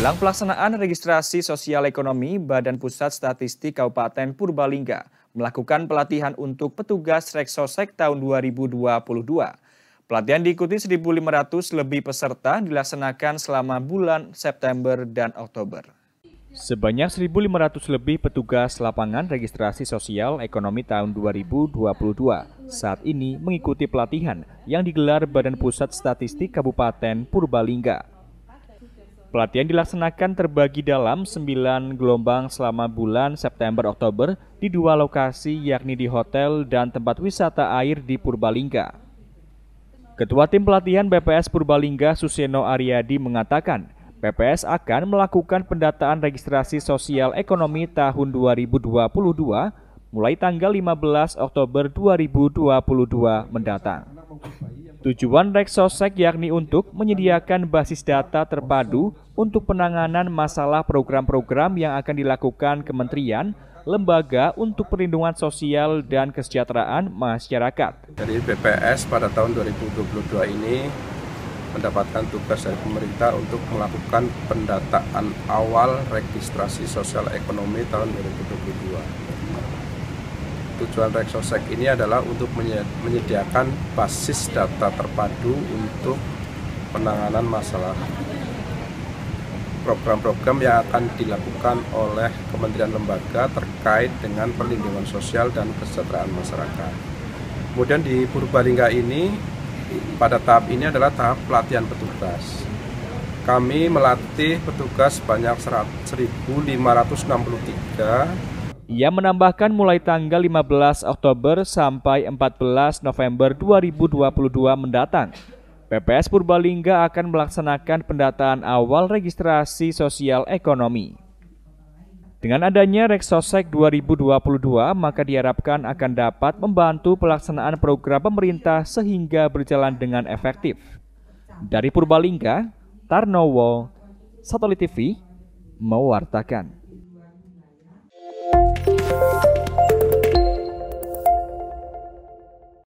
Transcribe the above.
Jelang pelaksanaan registrasi sosial ekonomi, Badan Pusat Statistik Kabupaten Purbalingga melakukan pelatihan untuk petugas Reksosek tahun 2022. Pelatihan diikuti 1.500 lebih peserta dilaksanakan selama bulan September dan Oktober. Sebanyak 1.500 lebih petugas lapangan registrasi sosial ekonomi tahun 2022 saat ini mengikuti pelatihan yang digelar Badan Pusat Statistik Kabupaten Purbalingga. Pelatihan dilaksanakan terbagi dalam 9 gelombang selama bulan September-Oktober di dua lokasi yakni di hotel dan tempat wisata air di Purbalingga. Ketua Tim Pelatihan BPS Purbalingga Suseno Aryadi mengatakan, BPS akan melakukan pendataan registrasi sosial ekonomi tahun 2022 mulai tanggal 15 Oktober 2022 mendatang. Tujuan Reksosek yakni untuk menyediakan basis data terpadu untuk penanganan masalah program-program yang akan dilakukan kementerian, lembaga untuk perlindungan sosial dan kesejahteraan masyarakat. Dari BPS pada tahun 2022 ini mendapatkan tugas dari pemerintah untuk melakukan pendataan awal registrasi sosial ekonomi tahun 2022 tujuan Reksosek ini adalah untuk menyediakan basis data terpadu untuk penanganan masalah program-program yang akan dilakukan oleh kementerian lembaga terkait dengan perlindungan sosial dan kesejahteraan masyarakat. Kemudian di Purbalingga ini, pada tahap ini adalah tahap pelatihan petugas. Kami melatih petugas banyak 1.563 ia menambahkan mulai tanggal 15 Oktober sampai 14 November 2022 mendatang, PPS Purbalingga akan melaksanakan pendataan awal registrasi sosial ekonomi. Dengan adanya Reksosek 2022, maka diharapkan akan dapat membantu pelaksanaan program pemerintah sehingga berjalan dengan efektif. Dari Purbalingga, Tarnowo, Satelit TV, mewartakan.